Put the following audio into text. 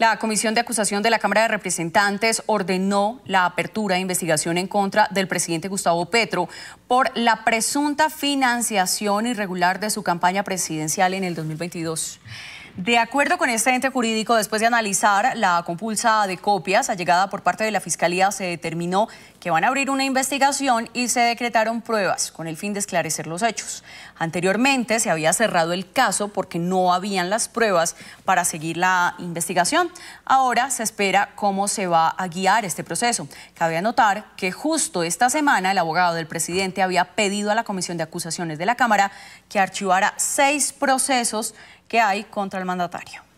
La Comisión de Acusación de la Cámara de Representantes ordenó la apertura de investigación en contra del presidente Gustavo Petro por la presunta financiación irregular de su campaña presidencial en el 2022. De acuerdo con este ente jurídico, después de analizar la compulsa de copias allegada por parte de la Fiscalía, se determinó que van a abrir una investigación y se decretaron pruebas con el fin de esclarecer los hechos. Anteriormente se había cerrado el caso porque no habían las pruebas para seguir la investigación. Ahora se espera cómo se va a guiar este proceso. Cabe anotar que justo esta semana el abogado del presidente había pedido a la Comisión de Acusaciones de la Cámara que archivara seis procesos que hay contra el mandatario.